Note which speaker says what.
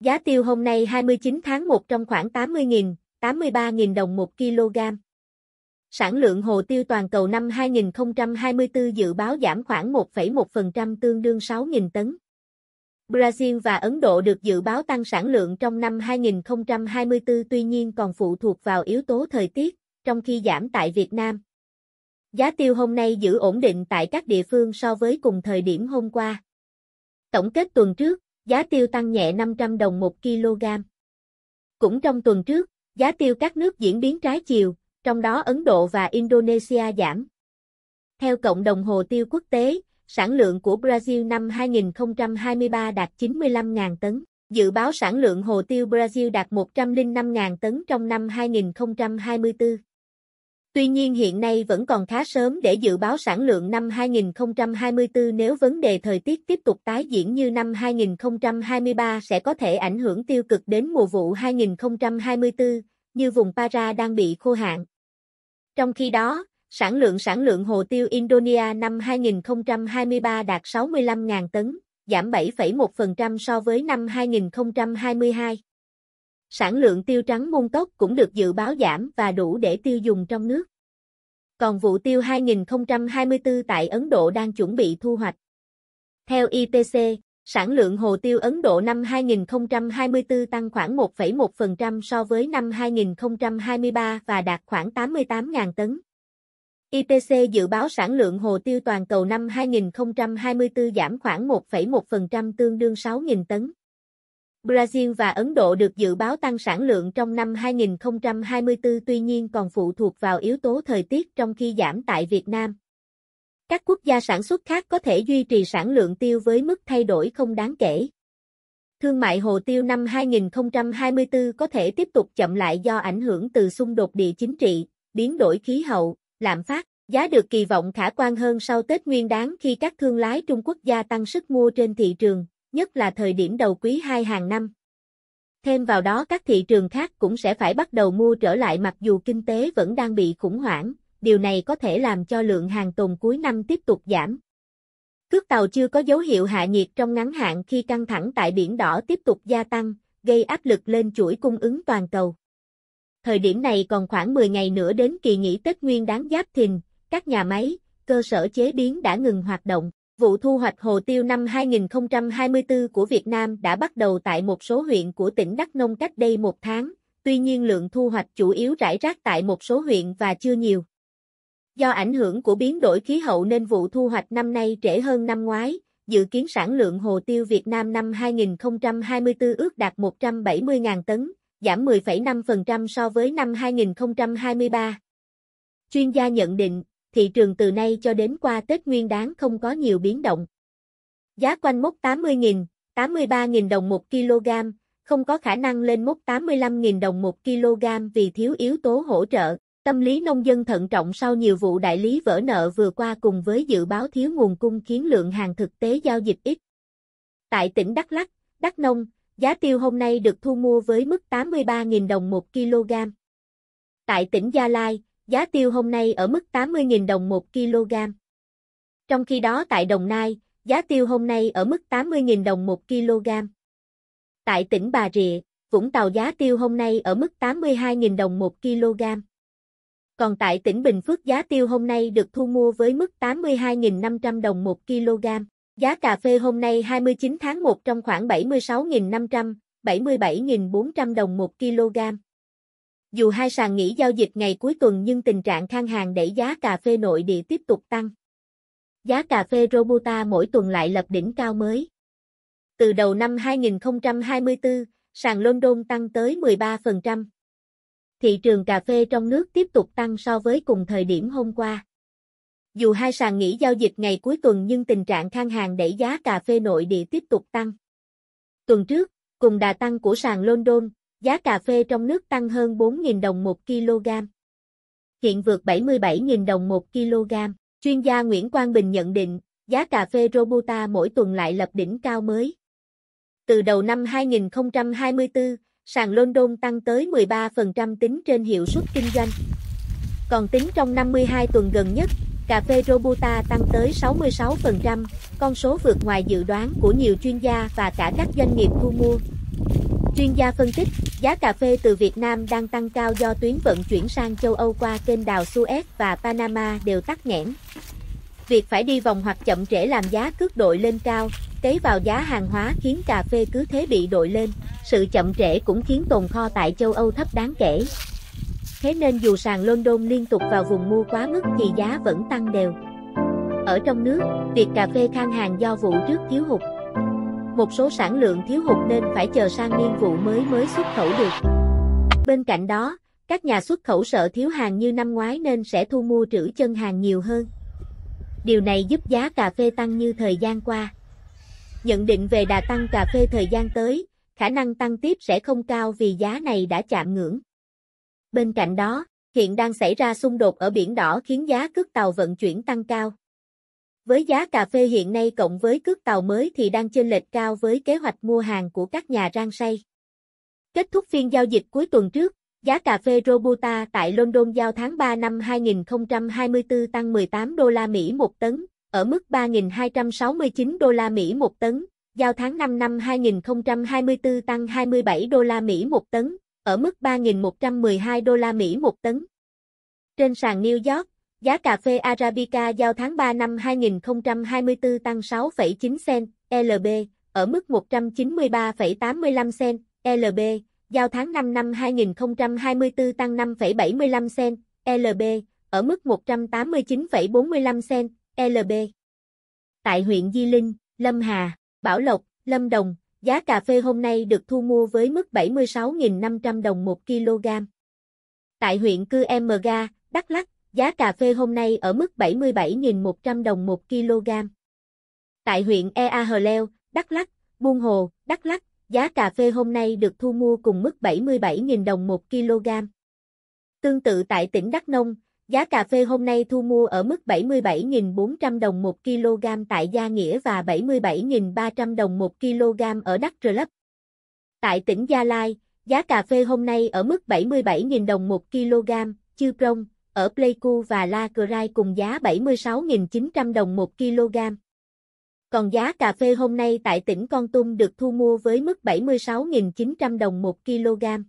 Speaker 1: Giá tiêu hôm nay 29 tháng 1 trong khoảng 80.000, 83.000 đồng 1 kg. Sản lượng hồ tiêu toàn cầu năm 2024 dự báo giảm khoảng 1,1% tương đương 6.000 tấn. Brazil và Ấn Độ được dự báo tăng sản lượng trong năm 2024 tuy nhiên còn phụ thuộc vào yếu tố thời tiết, trong khi giảm tại Việt Nam. Giá tiêu hôm nay giữ ổn định tại các địa phương so với cùng thời điểm hôm qua. Tổng kết tuần trước, giá tiêu tăng nhẹ 500 đồng 1 kg. Cũng trong tuần trước, giá tiêu các nước diễn biến trái chiều, trong đó Ấn Độ và Indonesia giảm. Theo Cộng đồng Hồ tiêu quốc tế, sản lượng của Brazil năm 2023 đạt 95.000 tấn. Dự báo sản lượng hồ tiêu Brazil đạt 105.000 tấn trong năm 2024. Tuy nhiên hiện nay vẫn còn khá sớm để dự báo sản lượng năm 2024 nếu vấn đề thời tiết tiếp tục tái diễn như năm 2023 sẽ có thể ảnh hưởng tiêu cực đến mùa vụ 2024, như vùng Para đang bị khô hạn. Trong khi đó, sản lượng sản lượng hồ tiêu Indonesia năm 2023 đạt 65.000 tấn, giảm 7,1% so với năm 2022 sản lượng tiêu trắng môn tốc cũng được dự báo giảm và đủ để tiêu dùng trong nước. Còn vụ tiêu 2024 tại Ấn Độ đang chuẩn bị thu hoạch. Theo ITC, sản lượng hồ tiêu Ấn Độ năm 2024 tăng khoảng 1,1% so với năm 2023 và đạt khoảng 88.000 tấn. ITC dự báo sản lượng hồ tiêu toàn cầu năm 2024 giảm khoảng 1,1% tương đương 6.000 tấn. Brazil và Ấn Độ được dự báo tăng sản lượng trong năm 2024 tuy nhiên còn phụ thuộc vào yếu tố thời tiết trong khi giảm tại Việt Nam. Các quốc gia sản xuất khác có thể duy trì sản lượng tiêu với mức thay đổi không đáng kể. Thương mại hồ tiêu năm 2024 có thể tiếp tục chậm lại do ảnh hưởng từ xung đột địa chính trị, biến đổi khí hậu, lạm phát. Giá được kỳ vọng khả quan hơn sau Tết Nguyên đán khi các thương lái Trung Quốc gia tăng sức mua trên thị trường nhất là thời điểm đầu quý 2 hàng năm. Thêm vào đó các thị trường khác cũng sẽ phải bắt đầu mua trở lại mặc dù kinh tế vẫn đang bị khủng hoảng, điều này có thể làm cho lượng hàng tồn cuối năm tiếp tục giảm. Cước tàu chưa có dấu hiệu hạ nhiệt trong ngắn hạn khi căng thẳng tại biển đỏ tiếp tục gia tăng, gây áp lực lên chuỗi cung ứng toàn cầu. Thời điểm này còn khoảng 10 ngày nữa đến kỳ nghỉ Tết Nguyên đáng Giáp Thìn, các nhà máy, cơ sở chế biến đã ngừng hoạt động. Vụ thu hoạch hồ tiêu năm 2024 của Việt Nam đã bắt đầu tại một số huyện của tỉnh Đắk Nông cách đây một tháng, tuy nhiên lượng thu hoạch chủ yếu rải rác tại một số huyện và chưa nhiều. Do ảnh hưởng của biến đổi khí hậu nên vụ thu hoạch năm nay trễ hơn năm ngoái, dự kiến sản lượng hồ tiêu Việt Nam năm 2024 ước đạt 170.000 tấn, giảm 10,5% so với năm 2023. Chuyên gia nhận định, thị trường từ nay cho đến qua Tết Nguyên đáng không có nhiều biến động. Giá quanh mốc 80.000, 83.000 đồng 1 kg, không có khả năng lên mốc 85.000 đồng 1 kg vì thiếu yếu tố hỗ trợ. Tâm lý nông dân thận trọng sau nhiều vụ đại lý vỡ nợ vừa qua cùng với dự báo thiếu nguồn cung khiến lượng hàng thực tế giao dịch ít. Tại tỉnh Đắk Lắk, Đắk Nông, giá tiêu hôm nay được thu mua với mức 83.000 đồng 1 kg. Tại tỉnh Gia Lai, giá tiêu hôm nay ở mức 80.000 đồng 1 kg. Trong khi đó tại Đồng Nai, giá tiêu hôm nay ở mức 80.000 đồng 1 kg. Tại tỉnh Bà Rịa, Vũng Tàu giá tiêu hôm nay ở mức 82.000 đồng 1 kg. Còn tại tỉnh Bình Phước giá tiêu hôm nay được thu mua với mức 82.500 đồng 1 kg. Giá cà phê hôm nay 29 tháng 1 trong khoảng 76.500, 77.400 đồng 1 kg. Dù hai sàn nghỉ giao dịch ngày cuối tuần nhưng tình trạng khan hàng đẩy giá cà phê nội địa tiếp tục tăng. Giá cà phê Robusta mỗi tuần lại lập đỉnh cao mới. Từ đầu năm 2024, sàn London tăng tới 13%. Thị trường cà phê trong nước tiếp tục tăng so với cùng thời điểm hôm qua. Dù hai sàn nghỉ giao dịch ngày cuối tuần nhưng tình trạng khan hàng đẩy giá cà phê nội địa tiếp tục tăng. Tuần trước, cùng đà tăng của sàn London, giá cà phê trong nước tăng hơn 4.000 đồng 1 kg. Hiện vượt 77.000 đồng 1 kg. Chuyên gia Nguyễn Quang Bình nhận định, giá cà phê Robusta mỗi tuần lại lập đỉnh cao mới. Từ đầu năm 2024, sàn London tăng tới 13% tính trên hiệu suất kinh doanh. Còn tính trong 52 tuần gần nhất, cà phê Robusta tăng tới 66%, con số vượt ngoài dự đoán của nhiều chuyên gia và cả các doanh nghiệp thu mua. Chuyên gia phân tích, giá cà phê từ Việt Nam đang tăng cao do tuyến vận chuyển sang châu Âu qua kênh đào Suez và Panama đều tắc nghẽn. Việc phải đi vòng hoặc chậm trễ làm giá cước đội lên cao, cấy vào giá hàng hóa khiến cà phê cứ thế bị đội lên. Sự chậm trễ cũng khiến tồn kho tại châu Âu thấp đáng kể. Thế nên dù sàn London liên tục vào vùng mua quá mức thì giá vẫn tăng đều. Ở trong nước, việc cà phê khan hàng do vụ trước thiếu hụt một số sản lượng thiếu hụt nên phải chờ sang niên vụ mới mới xuất khẩu được. Bên cạnh đó, các nhà xuất khẩu sợ thiếu hàng như năm ngoái nên sẽ thu mua trữ chân hàng nhiều hơn. Điều này giúp giá cà phê tăng như thời gian qua. Nhận định về đà tăng cà phê thời gian tới, khả năng tăng tiếp sẽ không cao vì giá này đã chạm ngưỡng. Bên cạnh đó, hiện đang xảy ra xung đột ở Biển Đỏ khiến giá cước tàu vận chuyển tăng cao. Với giá cà phê hiện nay cộng với cước tàu mới thì đang chênh lệch cao với kế hoạch mua hàng của các nhà rang say. Kết thúc phiên giao dịch cuối tuần trước, giá cà phê Robusta tại London giao tháng 3 năm 2024 tăng 18 đô la Mỹ một tấn, ở mức 3.269 đô la Mỹ một tấn, giao tháng 5 năm 2024 tăng 27 đô la Mỹ một tấn, ở mức 3.112 đô la Mỹ một tấn. Trên sàn New York, Giá cà phê Arabica giao tháng 3 năm 2024 tăng 6,9 cent LB ở mức 193,85 cent LB, giao tháng 5 năm 2024 tăng 5,75 cent LB ở mức 189,45 cent LB. Tại huyện Di Linh, Lâm Hà, Bảo Lộc, Lâm Đồng, giá cà phê hôm nay được thu mua với mức 76.500 đồng 1 kg. Tại huyện Cư Em Đắk Lắk, Giá cà phê hôm nay ở mức 77.100 đồng 1 kg. Tại huyện Ea Hờ Leo, Đắk lắc, Buôn Hồ, Đắk lắc, giá cà phê hôm nay được thu mua cùng mức 77.000 đồng 1 kg. Tương tự tại tỉnh Đắk Nông, giá cà phê hôm nay thu mua ở mức 77.400 đồng 1 kg tại Gia Nghĩa và 77.300 đồng 1 kg ở Đắk Rơ Lấp. Tại tỉnh Gia Lai, giá cà phê hôm nay ở mức 77.000 đồng 1 kg, Chư prong ở Pleiku và La Crai cùng giá 76.900 đồng 1 kg. Còn giá cà phê hôm nay tại tỉnh Con Tum được thu mua với mức 76.900 đồng 1 kg.